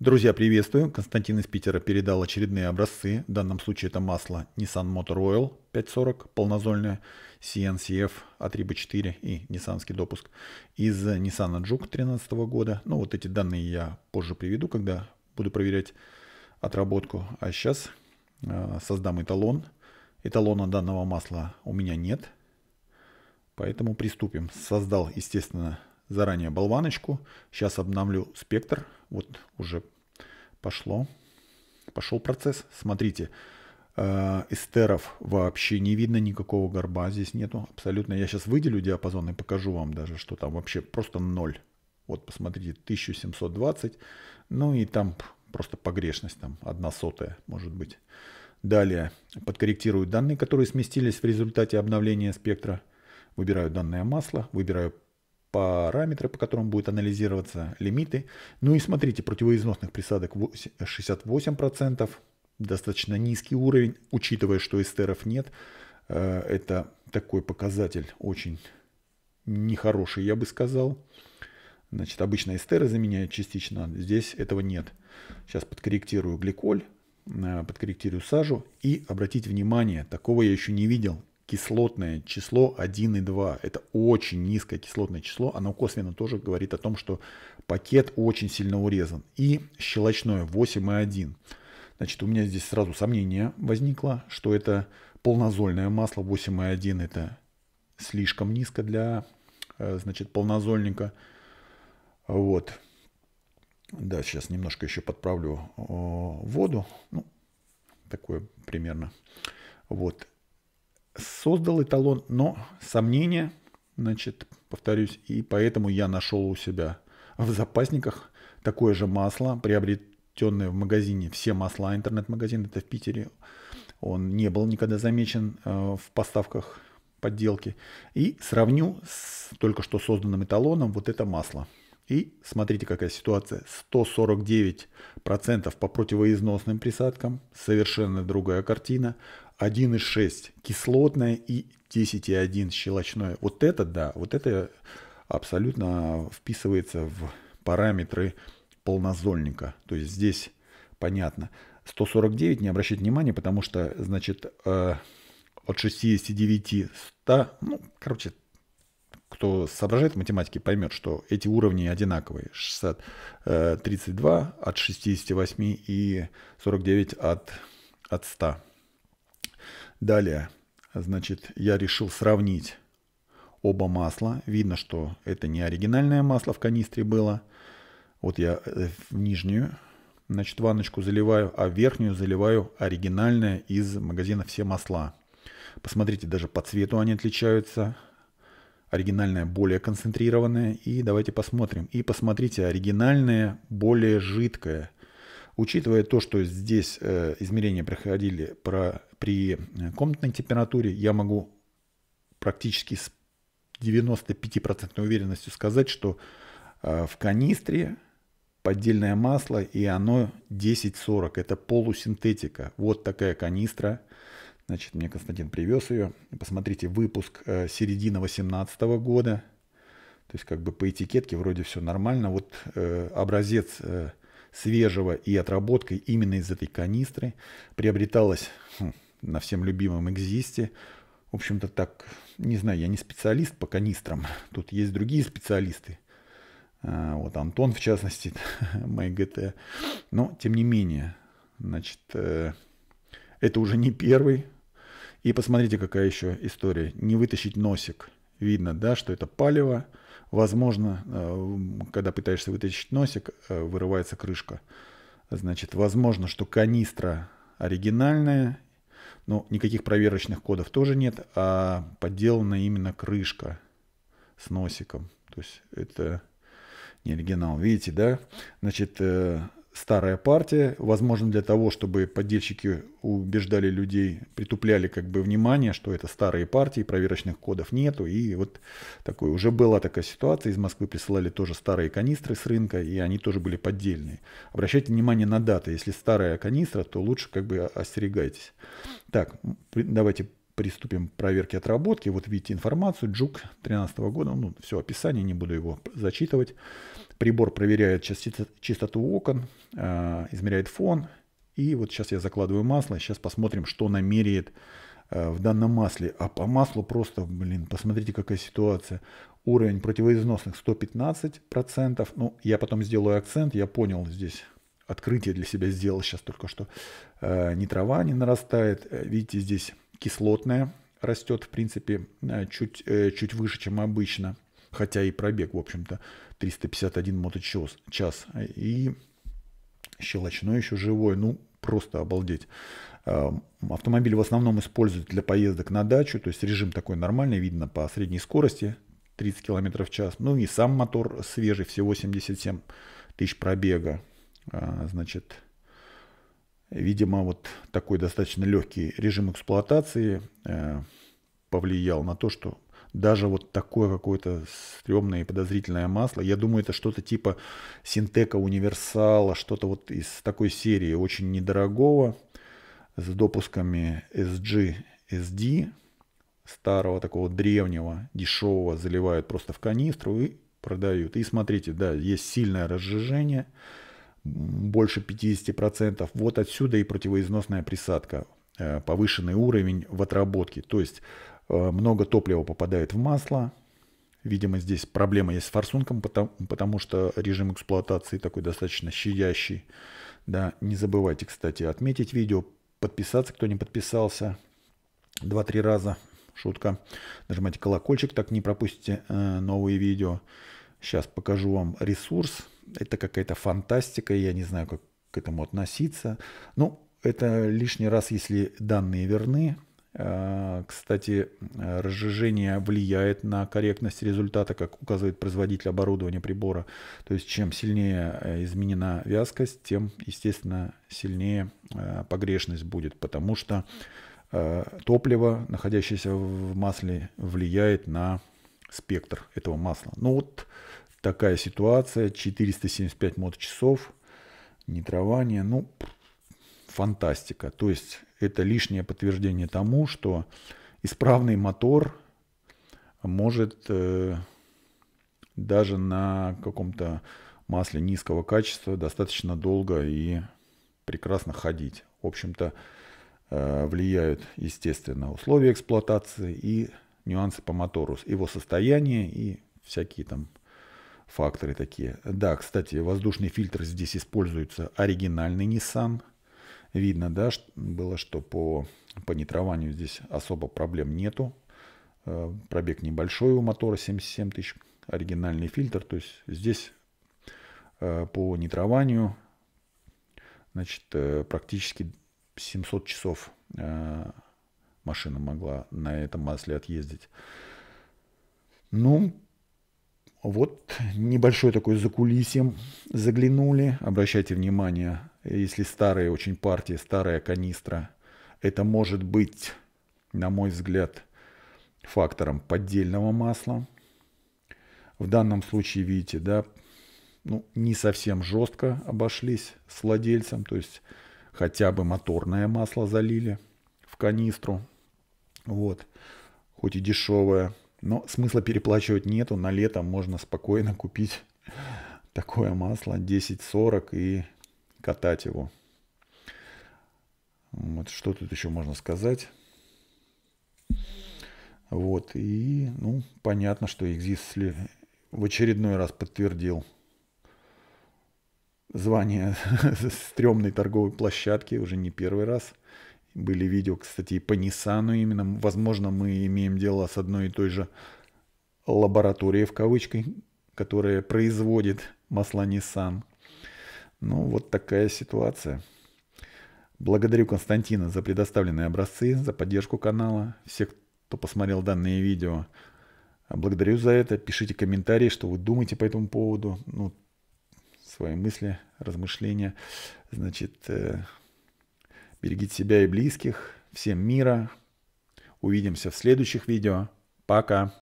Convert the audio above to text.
Друзья, приветствую. Константин из Питера передал очередные образцы. В данном случае это масло Nissan Motor Oil 540, полнозольное, CNCF A3B4 и ниссанский допуск из Nissan Juke 2013 года. Ну, вот эти данные я позже приведу, когда буду проверять отработку. А сейчас э, создам эталон. Эталона данного масла у меня нет, поэтому приступим. Создал, естественно, заранее болваночку. Сейчас обновлю спектр. Вот уже пошло. Пошел процесс. Смотрите, э, эстеров вообще не видно, никакого горба здесь нету. Абсолютно. Я сейчас выделю диапазон и покажу вам даже, что там вообще просто ноль. Вот посмотрите, 1720. Ну и там просто погрешность, там одна сотая может быть. Далее подкорректирую данные, которые сместились в результате обновления спектра. Выбираю данное масло, выбираю параметры, по которым будут анализироваться лимиты. Ну и смотрите, противоизносных присадок 68%, достаточно низкий уровень, учитывая, что эстеров нет. Э, это такой показатель очень нехороший, я бы сказал. Значит, обычно эстеры заменяют частично, здесь этого нет. Сейчас подкорректирую гликоль э, подкорректирую сажу. И обратите внимание, такого я еще не видел кислотное число 1 и 2. Это очень низкое кислотное число. Оно косвенно тоже говорит о том, что пакет очень сильно урезан. И щелочное 8 и 1. Значит, у меня здесь сразу сомнение возникло, что это полнозольное масло и 8,1 это слишком низко для э, значит, полнозольника. Вот. Да, сейчас немножко еще подправлю воду. Ну, такое примерно. Вот создал эталон, но сомнения, значит, повторюсь, и поэтому я нашел у себя в запасниках такое же масло, приобретенное в магазине, все масла интернет-магазин, это в Питере, он не был никогда замечен э, в поставках подделки. И сравню с только что созданным эталоном вот это масло. И смотрите, какая ситуация. 149% по противоизносным присадкам, совершенно другая картина. 1,6 кислотное и 10,1 щелочное. Вот это да, вот это абсолютно вписывается в параметры полнозольника. То есть здесь понятно. 149 не обращать внимания, потому что, значит, э, от 69 100, ну, короче, кто соображает математики поймет, что эти уровни одинаковые. 60, 32 э, от 68 и 49 от, от 100. Далее, значит, я решил сравнить оба масла. Видно, что это не оригинальное масло в канистре было. Вот я э, в нижнюю значит, ванночку заливаю, а в верхнюю заливаю оригинальное из магазина «Все масла». Посмотрите, даже по цвету они отличаются. Оригинальное более концентрированное. И давайте посмотрим. И посмотрите, оригинальное более жидкое – Учитывая то, что здесь э, измерения проходили про, при э, комнатной температуре, я могу практически с 95% уверенностью сказать, что э, в канистре поддельное масло, и оно 10,40. Это полусинтетика. Вот такая канистра. Значит, мне Константин привез ее. Посмотрите, выпуск э, середина 2018 года. То есть как бы по этикетке вроде все нормально. Вот э, образец э, свежего и отработкой именно из этой канистры. Приобреталась хм, на всем любимом экзисте. В общем-то так, не знаю, я не специалист по канистрам. Тут есть другие специалисты. А, вот Антон, в частности, мой ГТ. Но, тем не менее, значит, э, это уже не первый. И посмотрите, какая еще история. Не вытащить носик. Видно, да, что это палево. Возможно, э, когда пытаешься вытащить носик, э, вырывается крышка. Значит, возможно, что канистра оригинальная, но никаких проверочных кодов тоже нет, а подделана именно крышка с носиком. То есть это не оригинал, видите, да? Значит, э, старая партия, возможно, для того, чтобы поддельщики убеждали людей, притупляли как бы внимание, что это старые партии, проверочных кодов нету, и вот такой уже была такая ситуация, из Москвы присылали тоже старые канистры с рынка, и они тоже были поддельные. Обращайте внимание на даты, если старая канистра, то лучше как бы остерегайтесь. Так, давайте приступим к проверке отработки. Вот видите информацию, джук 2013 года, ну, все описание, не буду его зачитывать. Прибор проверяет чистоту окон, э, измеряет фон. И вот сейчас я закладываю масло, сейчас посмотрим, что намеряет э, в данном масле. А по маслу просто, блин, посмотрите, какая ситуация. Уровень противоизносных 115%. Ну, я потом сделаю акцент, я понял здесь открытие для себя сделал сейчас только что. Э, не трава не нарастает. Видите, здесь кислотная растет, в принципе, э, чуть, э, чуть выше, чем обычно. Хотя и пробег, в общем-то, 351 моточас. Час. Э, и щелочной еще живой. Ну, просто обалдеть. Автомобиль в основном используют для поездок на дачу, то есть режим такой нормальный, видно по средней скорости 30 км в час. Ну и сам мотор свежий, всего 77 тысяч пробега. А, значит, Видимо, вот такой достаточно легкий режим эксплуатации э, повлиял на то, что даже вот такое какое-то стрёмное и подозрительное масло, я думаю, это что-то типа Синтека Универсала, что-то вот из такой серии очень недорогого, с допусками SG, SD, старого такого древнего, дешевого, заливают просто в канистру и продают. И смотрите, да, есть сильное разжижение – больше 50%. Вот отсюда и противоизносная присадка, э, повышенный уровень в отработке. То есть э, много топлива попадает в масло. Видимо, здесь проблема есть с форсунком, потому, потому что режим эксплуатации такой достаточно щадящий. Да, не забывайте, кстати, отметить видео, подписаться, кто не подписался. Два-три раза, шутка. Нажимайте колокольчик, так не пропустите э, новые видео. Сейчас покажу вам ресурс. Это какая-то фантастика, я не знаю, как к этому относиться. Ну, это лишний раз, если данные верны. А, кстати, разжижение влияет на корректность результата, как указывает производитель оборудования прибора. То есть чем сильнее э, изменена вязкость, тем, естественно, сильнее э, погрешность будет, потому что э, топливо, находящееся в масле, влияет на спектр этого масла. Ну вот такая ситуация, 475 моточасов, нитрование, ну, фантастика. То есть это лишнее подтверждение тому, что исправный мотор может э, даже на каком-то масле низкого качества достаточно долго и прекрасно ходить. В общем-то, э, влияют, естественно, условия эксплуатации и нюансы по мотору, его состояние и всякие там факторы такие. Да, кстати, воздушный фильтр здесь используется оригинальный Nissan. Видно, да, было, что по, по нитрованию здесь особо проблем нету. Э, пробег небольшой у мотора 77 тысяч. Оригинальный фильтр, то есть здесь э, по нитрованию значит, э, практически 700 часов машина могла на этом масле отъездить. Ну, вот небольшой такой закулисьем заглянули. Обращайте внимание, если старые очень партии, старая канистра, это может быть, на мой взгляд, фактором поддельного масла. В данном случае, видите, да, ну, не совсем жестко обошлись с владельцем, то есть хотя бы моторное масло залили в канистру. Вот, хоть и дешевое. Но смысла переплачивать нету. На лето можно спокойно купить такое масло 10-40 и катать его. Вот что тут еще можно сказать. Вот, и, ну, понятно, что Exist в очередной раз подтвердил звание стрёмной торговой площадки уже не первый раз. Были видео, кстати, и по Ниссану именно. Возможно, мы имеем дело с одной и той же лабораторией в кавычках, которая производит масла Nissan. Ну, вот такая ситуация. Благодарю Константина за предоставленные образцы, за поддержку канала, всех, кто посмотрел данные видео. Благодарю за это. Пишите комментарии, что вы думаете по этому поводу. Ну, свои мысли, размышления. Значит, э, Берегите себя и близких. Всем мира. Увидимся в следующих видео. Пока.